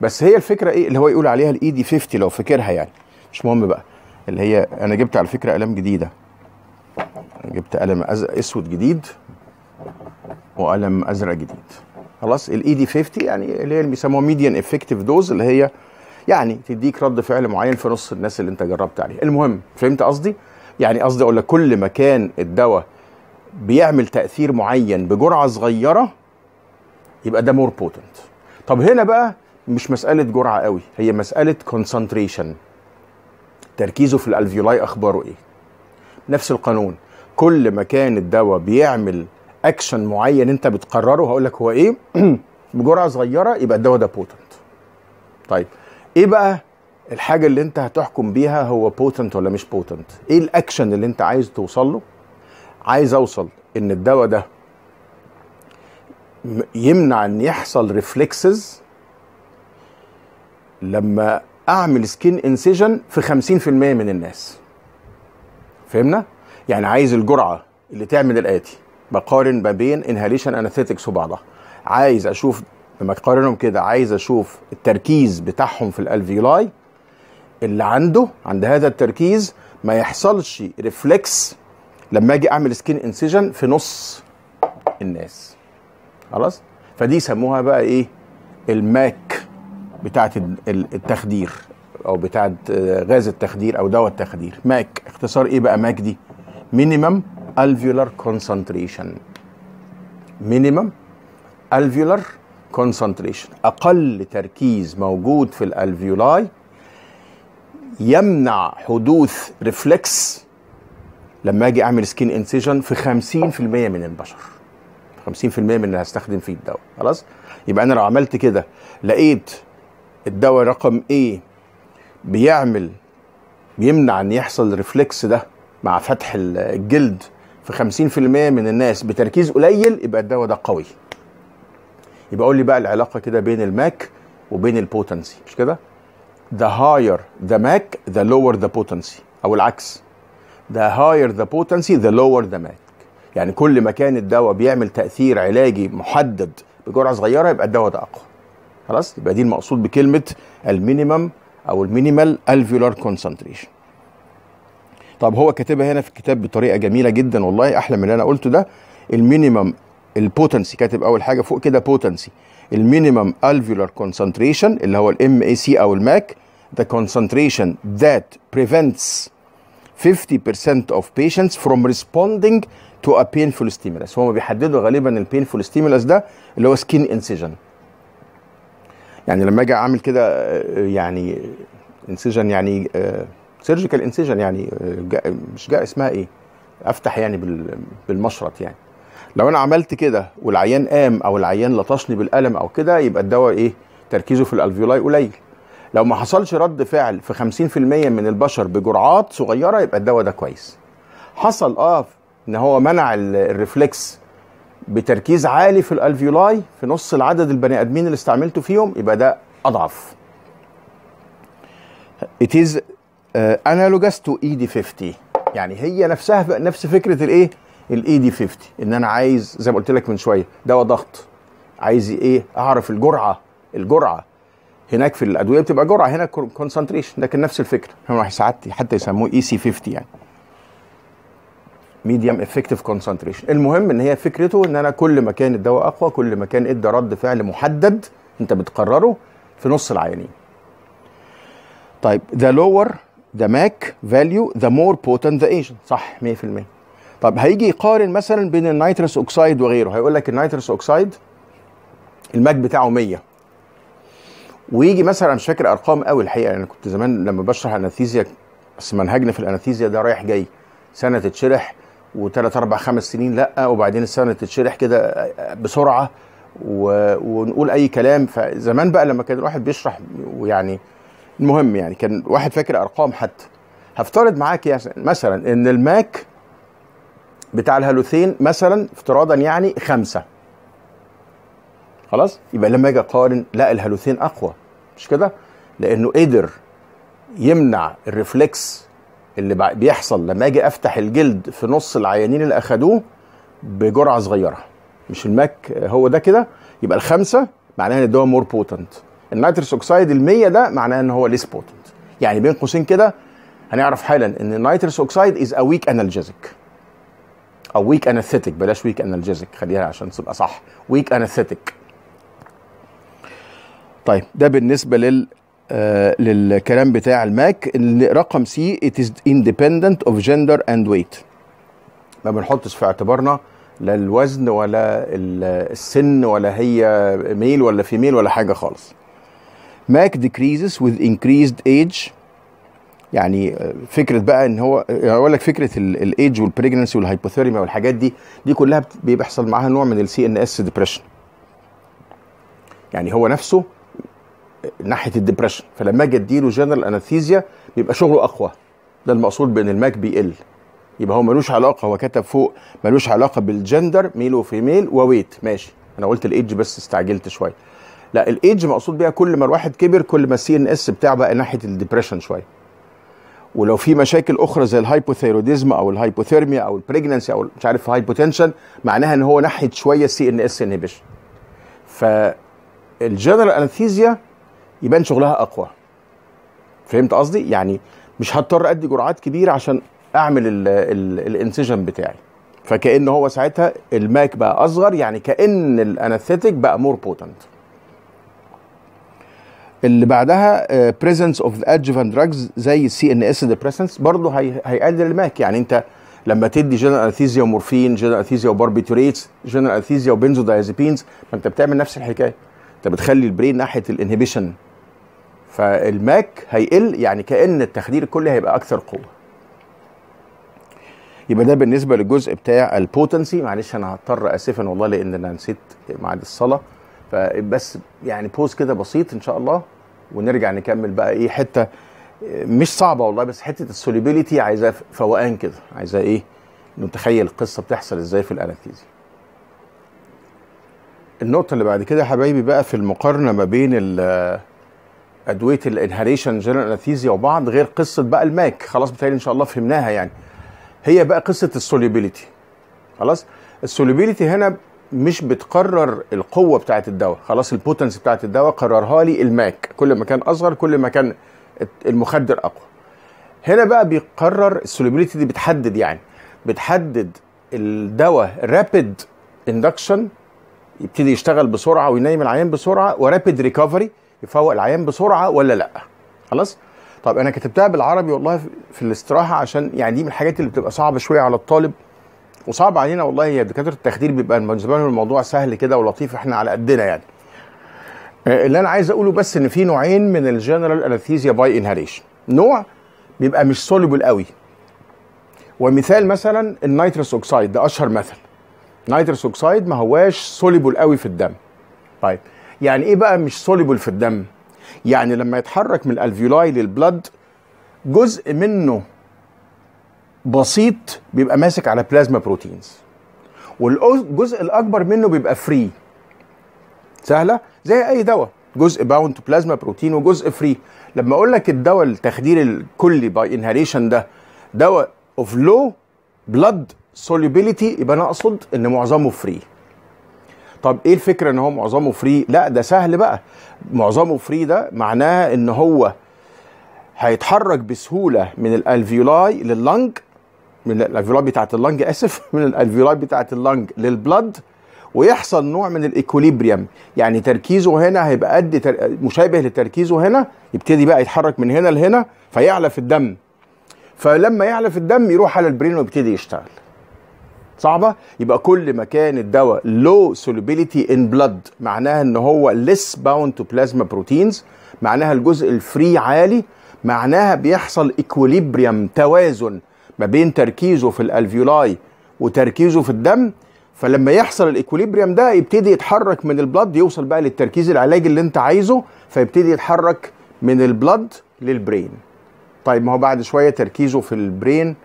بس هي الفكره ايه اللي هو يقول عليها الاي دي 50 لو فاكرها يعني مش مهم بقى اللي هي انا جبت على فكره قلم جديده جبت قلم اسود جديد وقلم ازرق جديد خلاص الاي دي 50 يعني اللي هي اللي بيسموها ميديان افكتيف دوز اللي هي يعني تديك رد فعل معين في نص الناس اللي انت جربت عليها المهم فهمت قصدي يعني قصدي اقول لك كل ما كان الدواء بيعمل تاثير معين بجرعه صغيره يبقى ده مور بوتنت طب هنا بقى مش مساله جرعه قوي هي مساله كونسنتريشن تركيزه في الالفيولاي اخباره ايه نفس القانون كل ما كان الدواء بيعمل اكشن معين انت بتقرره هقول لك هو ايه بجرعه صغيره يبقى الدواء ده بوتنت طيب ايه بقى الحاجه اللي انت هتحكم بيها هو بوتنت ولا مش بوتنت ايه الاكشن اللي انت عايز توصل له عايز اوصل ان الدواء ده يمنع ان يحصل ريفلكسز لما اعمل سكين انسيجن في 50% من الناس فهمنا يعني عايز الجرعه اللي تعمل الاتي بقارن ما بين انهاليشن اناثيتكس وبعضها عايز اشوف لما تقارنهم كده عايز اشوف التركيز بتاعهم في الالفيولاي اللي عنده عند هذا التركيز ما يحصلش ريفلكس لما اجي اعمل سكين انسيجن في نص الناس خلاص فدي سموها بقى ايه الماك بتاعت التخدير او بتاعت آه، غاز التخدير او دواء التخدير ماك اختصار ايه بقى ماك دي مينيمم الفيولار كونسنتريشن مينيمم الفيولار كونسنتريشن اقل تركيز موجود في الالفيولاي يمنع حدوث ريفلكس لما اجي اعمل سكين انسيجن في 50% من البشر 50% من اللي هستخدم فيه الدواء خلاص يبقى انا لو عملت كده لقيت الدواء رقم ايه بيعمل بيمنع ان يحصل ريفلكس ده مع فتح الجلد في 50% من الناس بتركيز قليل يبقى الدواء ده قوي يبقى قول لي بقى العلاقه كده بين الماك وبين البوتنسي مش كده the higher the mac the lower the potency او العكس the higher the potency the lower the mac يعني كل ما كان الدواء بيعمل تاثير علاجي محدد بجرعه صغيره يبقى الدواء ده اقوى خلاص يبقى دي المقصود بكلمه المينيمم او المينيمال الفيولار كونسنتريشن طب هو كاتبها هنا في الكتاب بطريقه جميله جدا والله احلى من اللي انا قلته ده المينيمم البوتنسي كاتب اول حاجه فوق كده بوتنسي المينيمم الفيولار كونسنتريشن اللي هو الام اي سي او الماك ذا كونسنتريشن ذات بريفنتس 50% of patients from responding to a painful stimulus هما بيحددوا غالبا البينفول stimulus ده اللي هو skin incision يعني لما اجي اعمل كده آه، يعني انسجن يعني سيرجيكال آه، انسجن يعني آه، مش جاء اسمها ايه افتح يعني بالمشرط يعني لو انا عملت كده والعيان قام او العيان لطشني بالقلم او كده يبقى الدواء ايه تركيزه في الالفيولاي قليل لو ما حصلش رد فعل في 50% من البشر بجرعات صغيره يبقى الدواء ده كويس حصل اه ان هو منع الريفلكس بتركيز عالي في الالفيولاي في نص العدد البني ادمين اللي استعملته فيهم يبقى ده اضعف it is uh, analogous to ED50 يعني هي نفسها نفس فكره الايه الاي دي 50 ان انا عايز زي ما قلت لك من شويه دواء ضغط عايز ايه اعرف الجرعه الجرعه هناك في الادويه بتبقى جرعه هنا كونسنتريشن لكن نفس الفكره هم ساعات حتى يسموه اي سي 50 يعني ميديوم افكتيف كونسنتريشن المهم ان هي فكرته ان انا كل ما كان الدواء اقوى كل ما كان ادى رد فعل محدد انت بتقرره في نص العيانين طيب ذا لور ذا ماك فاليو ذا مور بوتنت ذا ايجنت صح 100% طب هيجي يقارن مثلا بين النيتروس اوكسايد وغيره هيقول لك النيتروس اوكسايد الماك بتاعه 100 ويجي مثلا مش فاكر ارقام قوي الحقيقه انا كنت زمان لما بشرح انستيزيا بس منهجنا في الانستيزيا ده رايح جاي سنه تتشرح وثلاث اربع خمس سنين لا وبعدين السنه تتشرح كده بسرعه و... ونقول اي كلام فزمان بقى لما كان الواحد بيشرح ويعني المهم يعني كان واحد فاكر ارقام حتى هفترض معاك يعني مثلا ان الماك بتاع الهالوثين مثلا افتراضا يعني خمسة خلاص يبقى لما اجي اقارن لا الهالوثين اقوى مش كده لانه قدر يمنع الريفلكس اللي بيحصل لما اجي افتح الجلد في نص العيانين اللي اخدوه بجرعه صغيره مش الماك هو ده كده يبقى الخمسه معناها ان الدواء مور بوتنت النيتروس اوكسايد ال100 ده معناه ان هو ليس بوتنت يعني بين قوسين كده هنعرف حالا ان النيتروس اوكسايد از ا ويك انالجيزك او ويك انستيك بلاش ويك انالجيزك خليها عشان تبقى صح ويك انستيك طيب ده بالنسبه لل آه، للكلام بتاع الماك رقم سي it is independent of gender and weight ما بنحطش في اعتبارنا لا الوزن ولا السن ولا هي ميل ولا فيميل ولا حاجه خالص ماك decreases with increased age يعني آه، فكره بقى ان هو يعني اقول لك فكره الايدج والبريجنسي والهايبوثيرميا والحاجات دي دي كلها بيحصل معاها نوع من السي ان اس ديبريشن يعني هو نفسه ناحيه الدبريشن فلما اجي اديله جنرال انستيزيا بيبقى شغله اقوى ده المقصود بان الماك بيقل يبقى هو ملوش علاقه هو كتب فوق ملوش علاقه بالجندر ميل وفيميل وويت ماشي انا قلت الايدج بس استعجلت شويه لا الايدج مقصود بيها كل ما الواحد كبر كل ما السي ان اس بتاعه بقى ناحيه الدبريشن شويه ولو في مشاكل اخرى زي الهايبوثيروديزم او الهايبوثيرميا او البريجننسي او مش عارف هايبوتنشن معناها ان هو ناحيه شويه سي ان اس انهبيشن فالجنرال انثيزيا يبان شغلها اقوى فهمت قصدي يعني مش هضطر ادي جرعات كبيره عشان اعمل الانسجن بتاعي فكان هو ساعتها الماك بقى اصغر يعني كان الانستيك بقى مور بوتنت اللي بعدها بريزنس اوف ادجفان دراجز زي السي ان اس ديبريسنس برضه هيقلل الماك يعني انت لما تدي جنرال انثيزيا ومورفين جنرال انثيزيا وباربيتوريتس جنرال انثيزيا وبنزودايزيبينز ما انت بتعمل نفس الحكايه انت بتخلي البرين ناحيه الانهبيشن فالماك هيقل يعني كان التخدير الكلي هيبقى اكثر قوه يبقى ده بالنسبه للجزء بتاع البوتنسي معلش انا هضطر اسفا والله لان انا نسيت ميعاد الصلاه فبس يعني بوز كده بسيط ان شاء الله ونرجع نكمل بقى ايه حته آه، مش صعبه والله بس حته السوليبيليتي عايزاه فوقان كده عايزاه ايه نتخيل القصه بتحصل ازاي في الانستيزيا النقطه اللي بعد كده يا حبايبي بقى في المقارنه ما بين ادويه الانهاليشن جنرال انستيزيا وبعض غير قصه بقى الماك خلاص بتهيألي ان شاء الله فهمناها يعني هي بقى قصه السوليبيليتي خلاص السوليبيليتي هنا مش بتقرر القوه بتاعه الدواء خلاص البوتنسي بتاعه الدواء قررها لي الماك كل ما كان اصغر كل ما كان المخدر اقوى هنا بقى بيقرر السوليبيليتي دي بتحدد يعني بتحدد الدواء رابيد اندكشن يبتدي يشتغل بسرعه وينيم العيان بسرعه ورابيد ريكفري يفوق العيان بسرعه ولا لا خلاص طب انا كتبتها بالعربي والله في الاستراحه عشان يعني دي من الحاجات اللي بتبقى صعبه شويه على الطالب وصعب علينا والله يا دكاتره التخدير بيبقى بالنسبه لهم الموضوع سهل كده ولطيف احنا على قدنا يعني آه، اللي انا عايز اقوله بس ان في نوعين من الجنرال انستيزيا باي انهاليشن نوع بيبقى مش سوليبل قوي ومثال مثلا النيتروس اوكسايد ده اشهر مثل نيتروس اوكسايد ما هواش سوليبل قوي في الدم طيب يعني ايه بقى مش سوليبل في الدم يعني لما يتحرك من الالفيولاي للبلد جزء منه بسيط بيبقى ماسك على بلازما بروتينز والجزء الاكبر منه بيبقى فري سهله زي اي دواء جزء باوند بلازما بروتين وجزء فري لما اقول لك الدواء التخدير الكلي باي انهاليشن ده دواء اوف لو بلاد سوليبيليتي يبقى انا اقصد ان معظمه فري طب ايه الفكره ان هو معظمه فري لا ده سهل بقى معظمه فري ده معناها ان هو هيتحرك بسهوله من الالفيولاي لللنج من الالفيولاي بتاعه اللنج اسف من الالفيولاي بتاعه اللنج للبلد ويحصل نوع من الايكوليبريم يعني تركيزه هنا هيبقى قد تر... مشابه لتركيزه هنا يبتدي بقى يتحرك من هنا لهنا فيعلى في الدم فلما يعلى في الدم يروح على البرين ويبتدي يشتغل صعبه يبقى كل ما كان الدواء لو سولوبيليتي ان بلاد معناها ان هو ليس باوند تو بلازما بروتينز معناها الجزء الفري عالي معناها بيحصل اكوليبريم توازن ما بين تركيزه في الالفيولاي وتركيزه في الدم فلما يحصل الاكوليبريم ده يبتدي يتحرك من البلد يوصل بقى للتركيز العلاجي اللي انت عايزه فيبتدي يتحرك من البلد للبرين طيب ما هو بعد شويه تركيزه في البرين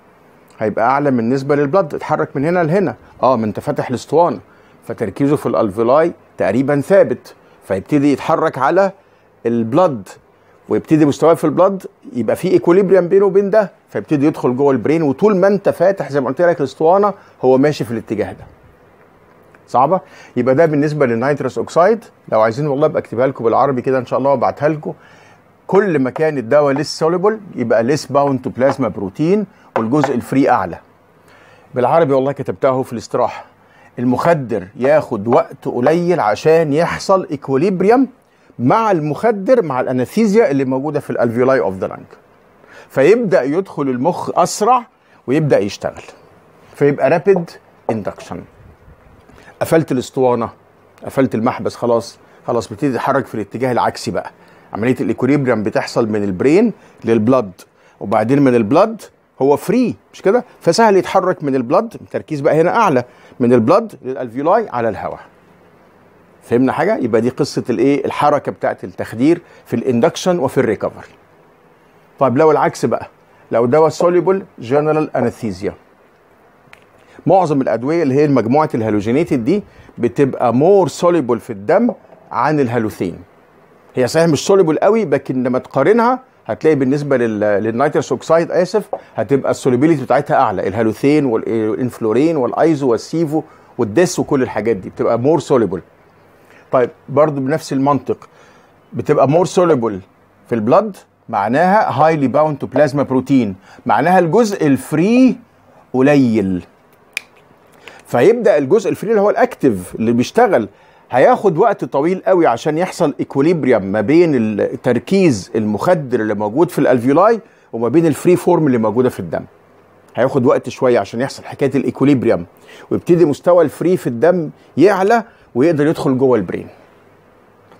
هيبقى اعلى من نسبه للبلد اتحرك من هنا لهنا اه ما انت فاتح الاسطوانه فتركيزه في الالفيلاي تقريبا ثابت فيبتدي يتحرك على البلد ويبتدي مستواه في البلد يبقى في ايكوليبريم بينه وبين ده فيبتدي يدخل جوه البرين وطول ما انت فاتح زي ما قلت لك الاسطوانه هو ماشي في الاتجاه ده صعبه يبقى ده بالنسبه للنيتروس اوكسايد لو عايزين والله ابقى اكتبها لكم بالعربي كده ان شاء الله وابعتها لكم كل ما كان الدواء ليس سوليبل يبقى ليس باوند تو بلازما بروتين والجزء الفري اعلى بالعربي والله كتبتها في الاستراحه المخدر ياخد وقت قليل عشان يحصل اكوليبريم مع المخدر مع الانستيزيا اللي موجوده في الالفيولاي اوف ذا لانج فيبدا يدخل المخ اسرع ويبدا يشتغل فيبقى رابيد اندكشن قفلت الاسطوانه قفلت المحبس خلاص خلاص بتبتدي تتحرك في الاتجاه العكسي بقى عمليه الاكوليبريم بتحصل من البرين للبلد وبعدين من البلد هو فري مش كده فسهل يتحرك من البلد التركيز بقى هنا اعلى من البلد للالفيولاي على الهواء فهمنا حاجه يبقى دي قصه الايه الحركه بتاعه التخدير في الاندكشن وفي الريكفري طيب لو العكس بقى لو دواء سوليبل جنرال انستيزيا معظم الادويه اللي هي مجموعه الهالوجينيتد دي بتبقى مور سوليبل في الدم عن الهالوثين هي صحيح مش سوليبل قوي لكن لما تقارنها هتلاقي بالنسبه للنيترس اوكسايد اسف هتبقى السوليبيليتي بتاعتها اعلى الهالوثين والانفلورين والايزو والسيفو والدس وكل الحاجات دي بتبقى مور سوليبل طيب برضو بنفس المنطق بتبقى مور سوليبل في البلد معناها هايلي باوند تو بلازما بروتين معناها الجزء الفري قليل فيبدا الجزء الفري اللي هو الاكتف اللي بيشتغل هياخد وقت طويل قوي عشان يحصل ايكوليبريم ما بين التركيز المخدر اللي موجود في الالفيولاي وما بين الفري فورم اللي موجوده في الدم هياخد وقت شويه عشان يحصل حكايه الايكوليبريم ويبتدي مستوى الفري في الدم يعلى ويقدر يدخل جوه البرين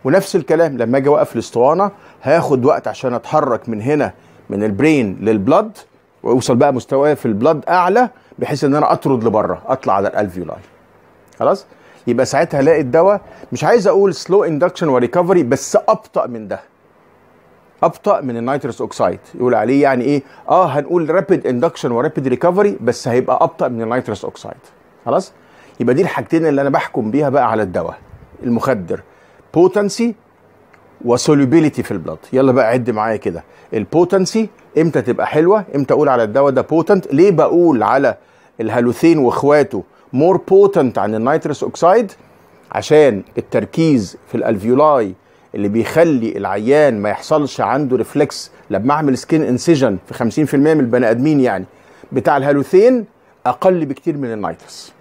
ونفس الكلام لما اجي اوقف الاسطوانه هياخد وقت عشان اتحرك من هنا من البرين للبلد واوصل بقى مستوايا في البلد اعلى بحيث ان انا اطرد لبره اطلع على الالفيولاي خلاص يبقى ساعتها الاقي الدواء مش عايز اقول سلو اندكشن وريكفري بس ابطا من ده ابطا من النيتروس اوكسايد يقول عليه يعني ايه اه هنقول رابيد اندكشن ورابيد ريكفري بس هيبقى ابطا من النيتروس اوكسايد خلاص يبقى دي الحاجتين اللي انا بحكم بيها بقى على الدواء المخدر بوتنسي وسوليبيليتي في البلاد يلا بقى عد معايا كده البوتنسي امتى تبقى حلوه امتى اقول على الدواء ده بوتنت ليه بقول على الهالوثين واخواته مور بوتنت عن النيترس اوكسايد عشان التركيز في الالفيولاي اللي بيخلي العيان ما يحصلش عنده ريفلكس لما اعمل سكين انسيجن في 50% من البني ادمين يعني بتاع الهالوثين اقل بكتير من النيترس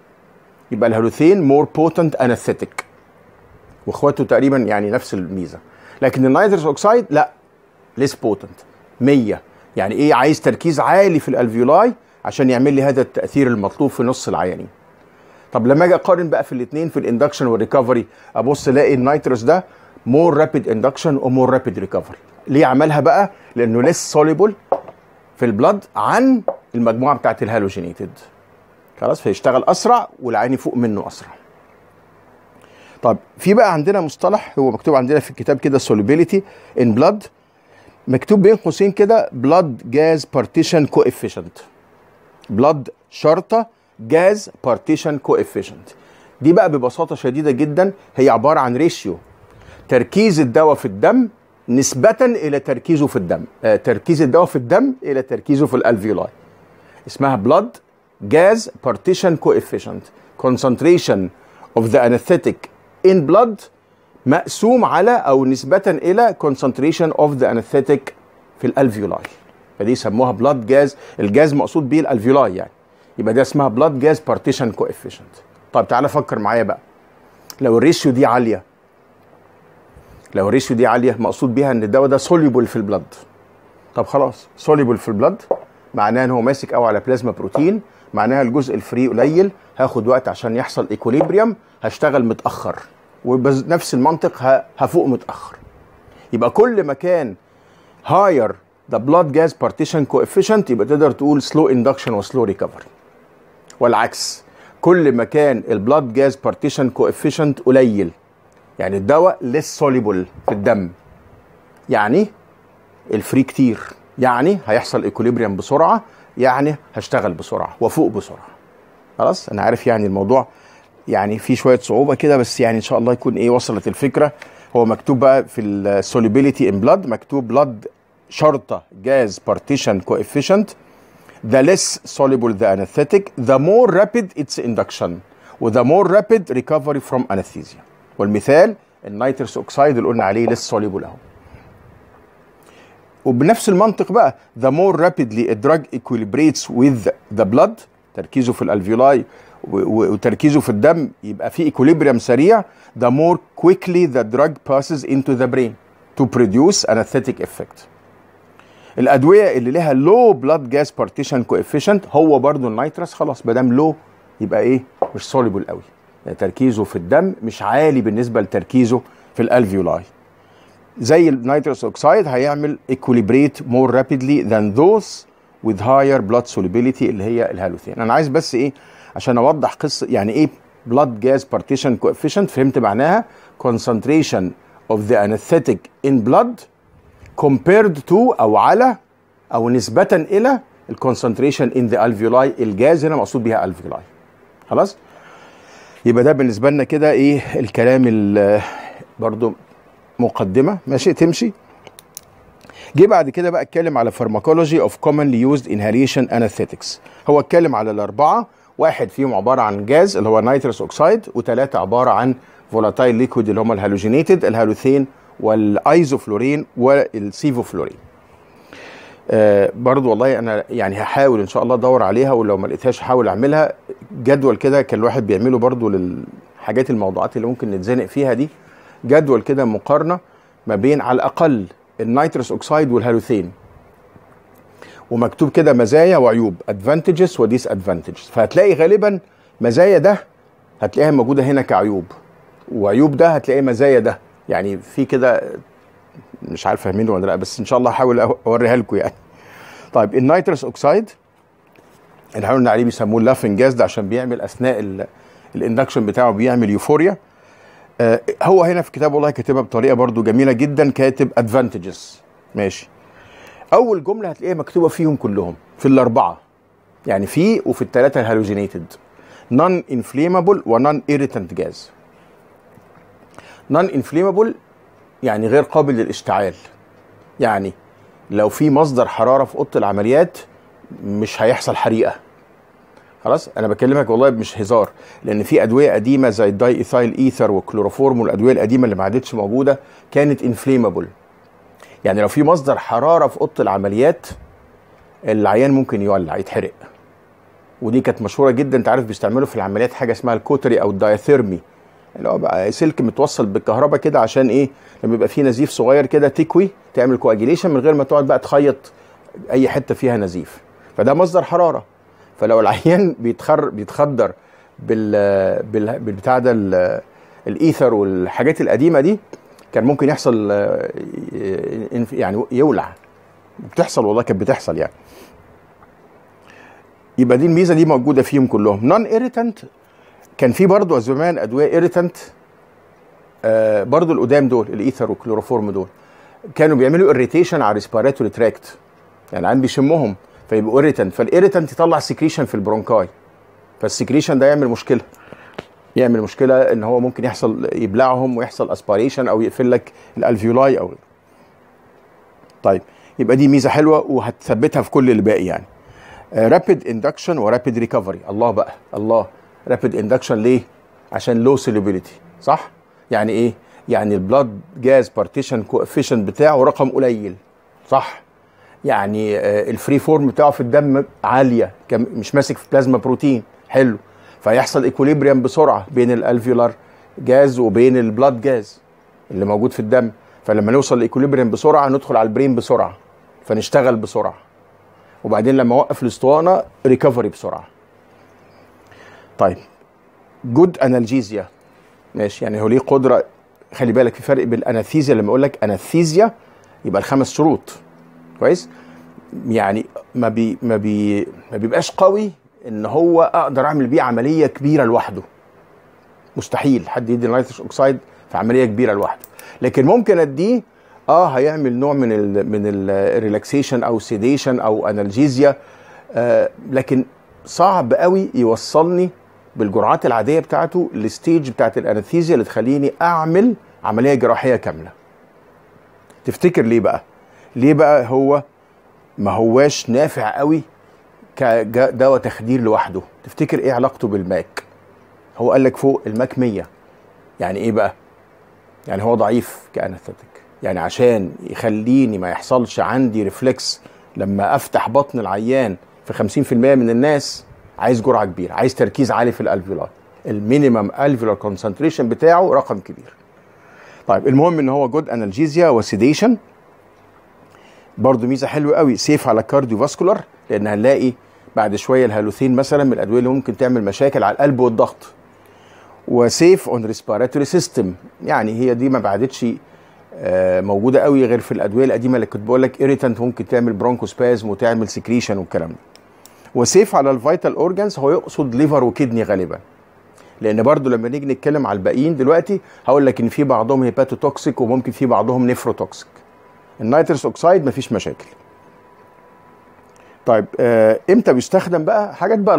يبقى الهالوثين مور بوتنت انستيك واخواته تقريبا يعني نفس الميزه لكن النيترس اوكسايد لا ليس بوتنت 100 يعني ايه عايز تركيز عالي في الالفيولاي عشان يعمل لي هذا التاثير المطلوب في نص العيانين طب لما اجي اقارن بقى في الاثنين في الاندكشن والريكفري ابص الاقي النيتروس ده مور رابيد اندكشن ومور رابيد ريكفري ليه عملها بقى لانه ليس سوليبل في البلد عن المجموعه بتاعت الهالوجينيتد خلاص فيشتغل اسرع والعين يفوق منه اسرع طب في بقى عندنا مصطلح هو مكتوب عندنا في الكتاب كده سوليبيليتي ان بلاد مكتوب بين قوسين كده بلاد جاز بارتيشن كوفيشنت بلاد شرطه جاز بارتيشن كوفيشنت دي بقى ببساطه شديده جدا هي عباره عن ريشيو تركيز الدواء في الدم نسبة إلى تركيزه في الدم آه، تركيز الدواء في الدم إلى تركيزه في الألفيولاي اسمها بلاد جاز بارتيشن كوفيشنت، concentration of the anesthetic in blood مقسوم على أو نسبة إلى concentration of the anesthetic في الألفيولاي فدي يسموها بلاد جاز الجاز مقصود بيه الألفيولاي يعني يبقى ده اسمها بلاد جاز بارتيشن كوفيشنت طب تعالى فكر معايا بقى لو الريشيو دي عاليه لو الريشيو دي عاليه مقصود بيها ان الدواء ده سوليبل في البلد طب خلاص سوليبل في البلد معناه ان هو ماسك قوي على بلازما بروتين معناها الجزء الفري قليل هاخد وقت عشان يحصل ايكوليبريم هشتغل متاخر وبنفس المنطق هفوق متاخر يبقى كل ما كان هاير ذا بلاد جاز بارتيشن كوفيشنت يبقى تقدر تقول سلو اندكشن وسلو ريكفري والعكس كل ما كان البلاد جاز بارتيشن كوفيشنت قليل يعني الدواء ليس سوليبل في الدم يعني الفري كتير يعني هيحصل ايكوليبريم بسرعه يعني هشتغل بسرعه وافوق بسرعه خلاص انا عارف يعني الموضوع يعني في شويه صعوبه كده بس يعني ان شاء الله يكون ايه وصلت الفكره هو مكتوب بقى في السوليبيليتي ان بلاد مكتوب بلاد شرطه جاز بارتيشن كوفيشنت the less soluble the anesthetic, the more rapid its induction the more rapid recovery from anesthesia. والمثال النيترس اوكسيد اللي قلنا عليه less soluble اهو. وبنفس المنطق بقى the more rapidly a drug equilibrates with the blood تركيزه في الالفيولاي وتركيزه في الدم يبقى في equilibrium سريع the more quickly the drug passes into the brain to produce anesthetic effect. الادويه اللي ليها لو بلاد جاز بارتيشن كوفيشنت هو برضو النيترس خلاص ما دام لو يبقى ايه مش سوليبل قوي يعني تركيزه في الدم مش عالي بالنسبه لتركيزه في الالفيولاي زي النيتروس اوكسايد هيعمل اكوليبريت مور رابيدلي ذان ذوز with higher blood solubility اللي هي الهالوثين انا عايز بس ايه عشان اوضح قصه يعني ايه بلاد جاز بارتيشن كوفيشنت فهمت معناها concentration of the anesthetic in blood compared to او على او نسبه الى الكونسنتريشن ان ذا الفيولاي الجاز هنا مقصود بيها الفيولاي خلاص يبقى ده بالنسبه لنا كده ايه الكلام برضو مقدمه ماشي تمشي جه بعد كده بقى اتكلم على فارماكولوجي اوف كومنلي يوزد انهاليشن anesthetics هو اتكلم على الاربعه واحد فيهم عباره عن جاز اللي هو نيتروس اوكسايد وثلاثه عباره عن فولاتايل ليكويد اللي هم الهالوجينيتد الهالوثين والايزوفلورين والسيفوفلورين آه برضو والله انا يعني هحاول ان شاء الله ادور عليها ولو ما لقيتهاش هحاول اعملها جدول كده كان الواحد بيعمله برضو للحاجات الموضوعات اللي ممكن نتزنق فيها دي جدول كده مقارنه ما بين على الاقل النيتروس اوكسايد والهالوثين ومكتوب كده مزايا وعيوب ادفانتجز وديس ادفانتجز فهتلاقي غالبا مزايا ده هتلاقيها موجوده هنا كعيوب وعيوب ده هتلاقي مزايا ده يعني في كده مش عارف فاهمينه ولا لا بس ان شاء الله هحاول اوريها لكم يعني طيب النيترس اوكسايد اللي قلنا عليه بيسموه اللافن جاز ده عشان بيعمل اثناء الاندكشن بتاعه بيعمل يوفوريا آه هو هنا في كتاب والله كاتبها بطريقه برضو جميله جدا كاتب ادفانتجز ماشي اول جمله هتلاقيها مكتوبه فيهم كلهم في الاربعه يعني في وفي الثلاثه الهالوجينيتد نون انفليمابل ونون ايريتنت جاز نون انفليمبل يعني غير قابل للاشتعال يعني لو في مصدر حراره في اوضه العمليات مش هيحصل حريقه خلاص انا بكلمك والله مش هزار لان في ادويه قديمه زي الداي ايثايل ايثر والكلوروفورم والادويه القديمه اللي ما عادتش موجوده كانت انفليمبل يعني لو في مصدر حراره في اوضه العمليات العيان ممكن يولع يتحرق ودي كانت مشهوره جدا انت عارف بيستعملوا في العمليات حاجه اسمها الكوتري او الدايثيرمي اللي هو بقى سلك متوصل بالكهرباء كده عشان ايه لما يبقى فيه نزيف صغير كده تكوي تعمل كواجيليشن من غير ما تقعد بقى تخيط اي حته فيها نزيف فده مصدر حراره فلو العيان بيتخر بيتخدر بال بال بالبتاع ده الايثر والحاجات القديمه دي كان ممكن يحصل آه، يعني يولع بتحصل والله كانت بتحصل يعني يبقى دي الميزه دي موجوده فيهم كلهم نون ايريتنت كان في برضه زمان ادويه ايريتانت آه برضه القدام دول الايثر والكلوروفورم دول كانوا بيعملوا اريتيشن على الريسبيراتوري تراكت يعني العيان بيشمهم فيبقوا ايريتانت فالايريتانت يطلع سكريشن في البرونكاي فالسكريشن ده يعمل مشكله يعمل مشكله ان هو ممكن يحصل يبلعهم ويحصل اسبيريشن او يقفل لك الالفيولاي او طيب يبقى دي ميزه حلوه وهتثبتها في كل الباقي يعني رابيد اندكشن ورابيد ريكفري الله بقى الله رابيد اندكشن ليه؟ عشان لو سوليبيليتي صح؟ يعني ايه؟ يعني البلاد جاز بارتيشن كوفيشن بتاعه رقم قليل صح؟ يعني آه، الفري فورم بتاعه في الدم عاليه مش ماسك في بلازما بروتين حلو فيحصل ايكوليبريم بسرعه بين الالفيولار جاز وبين البلاد جاز اللي موجود في الدم فلما نوصل لايكوليبريم بسرعه ندخل على البرين بسرعه فنشتغل بسرعه وبعدين لما اوقف الاسطوانه ريكفري بسرعه طيب جود انالجيزيا ماشي يعني هو ليه قدره خلي بالك في فرق بين الاناثيزيا لما اقول لك اناثيزيا يبقى الخمس شروط كويس يعني ما بي ما بي ما بيبقاش قوي ان هو اقدر اعمل بيه عمليه كبيره لوحده مستحيل حد يدي نيتروس اوكسايد في عمليه كبيره لوحده لكن ممكن اديه اه هيعمل نوع من الـ من الريلاكسيشن او سيديشن او انالجيزيا آه لكن صعب قوي يوصلني بالجرعات العاديه بتاعته الستيج بتاعت الانستيزيا اللي تخليني اعمل عمليه جراحيه كامله تفتكر ليه بقى ليه بقى هو ما هواش نافع قوي كدواء تخدير لوحده تفتكر ايه علاقته بالماك هو قال لك فوق الماك 100 يعني ايه بقى يعني هو ضعيف كانستيك يعني عشان يخليني ما يحصلش عندي ريفلكس لما افتح بطن العيان في 50% من الناس عايز جرعه كبيره عايز تركيز عالي في الالفيولار المينيمم الفيولار كونسنتريشن بتاعه رقم كبير طيب المهم ان هو جود انالجيزيا وسيديشن برضو ميزه حلوه قوي سيف على الكارديو فاسكولار لان هنلاقي بعد شويه الهالوثين مثلا من الادويه اللي ممكن تعمل مشاكل على القلب والضغط وسيف اون ريسبيراتوري سيستم يعني هي دي ما بعدتش آه، موجوده قوي غير في الادويه القديمه اللي كنت بقول لك ايريتانت ممكن تعمل برونكوسبازم وتعمل سكريشن والكلام ده وسيف على الفيتال اورجانس هو يقصد ليفر وكدني غالبا لان برضو لما نيجي نتكلم على الباقيين دلوقتي هقول لك ان في بعضهم هيباتوتوكسيك وممكن في بعضهم نيفروتوكسيك النيتروس اوكسايد مفيش مشاكل طيب آه، امتى بيستخدم بقى حاجات بقى